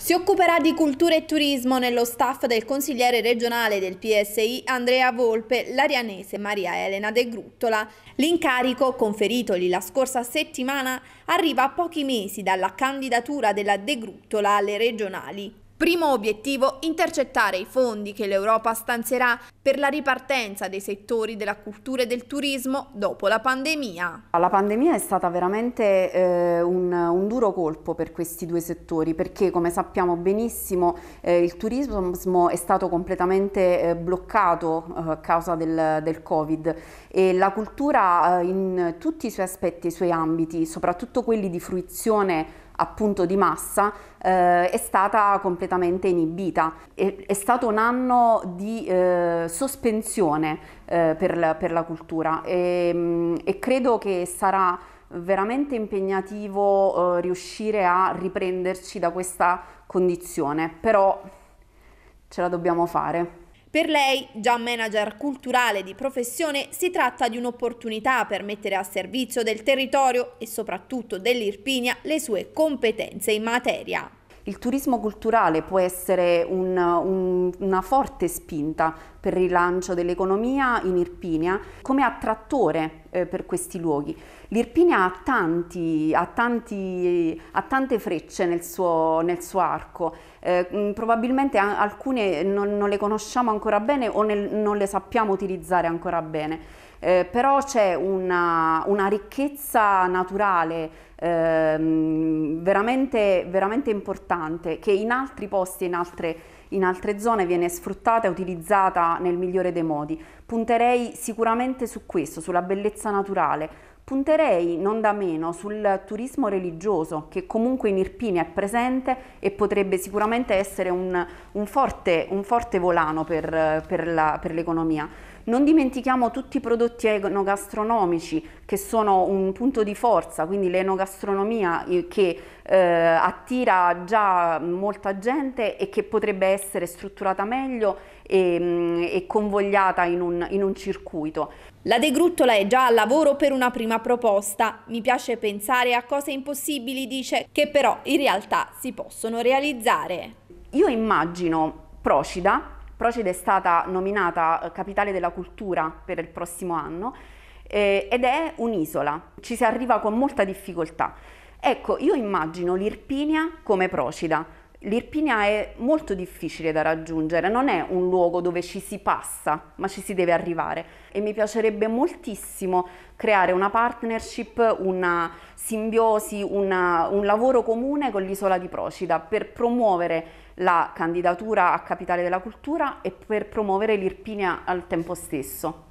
Si occuperà di cultura e turismo nello staff del consigliere regionale del PSI Andrea Volpe, l'arianese Maria Elena De Gruttola. L'incarico, conferitogli la scorsa settimana, arriva a pochi mesi dalla candidatura della De Gruttola alle regionali. Primo obiettivo, intercettare i fondi che l'Europa stanzierà per la ripartenza dei settori della cultura e del turismo dopo la pandemia. La pandemia è stata veramente eh, un, un, duro colpo per questi due settori perché come sappiamo benissimo eh, il turismo è stato completamente eh, bloccato eh, a causa del, del, Covid e la cultura eh, in tutti i suoi aspetti, i suoi ambiti, soprattutto quelli di fruizione appunto di massa eh, è stata completamente inibita. È, è stato un anno di eh, sospensione eh, per, la, per, la, cultura e, ehm, e credo che sarà veramente impegnativo eh, riuscire a riprenderci da questa condizione, però ce la dobbiamo fare. Per lei, già manager culturale di professione, si tratta di un'opportunità per mettere a servizio del territorio e soprattutto dell'Irpinia le sue competenze in materia. Il turismo culturale può essere un, un, una forte spinta per il rilancio dell'economia in Irpinia come attrattore eh, per questi luoghi. L'Irpinia ha, tanti, ha, tanti, ha tante frecce nel suo, nel suo arco, eh, probabilmente alcune non, non, le conosciamo ancora bene o nel, non le sappiamo utilizzare ancora bene. Eh, però c'è una, una, ricchezza naturale eh, veramente, veramente importante che in altri posti, in altre in altre zone viene sfruttata e utilizzata nel migliore dei modi. Punterei sicuramente su questo, sulla bellezza naturale. Punterei non da meno sul turismo religioso che comunque in Irpini è presente e potrebbe sicuramente essere un, un, forte, un forte, volano per, per l'economia. Non dimentichiamo tutti i prodotti enogastronomici che sono un punto di forza, quindi l'enogastronomia eh, che eh, attira già molta gente e che potrebbe essere strutturata meglio e, mm, e convogliata in un, in un circuito. La De Gruttola è già al lavoro per una prima proposta. Mi piace pensare a cose impossibili, dice, che però in realtà si possono realizzare. Io immagino Procida Procida è stata nominata eh, capitale della cultura per il prossimo anno eh, ed è un'isola, ci si arriva con molta difficoltà. Ecco, io immagino l'Irpinia come Procida, L'Irpinia è molto difficile da raggiungere, non è un luogo dove ci si passa, ma ci si deve arrivare e mi piacerebbe moltissimo creare una partnership, una simbiosi, una, un lavoro comune con l'isola di Procida per promuovere la candidatura a Capitale della Cultura e per promuovere l'Irpinia al tempo stesso.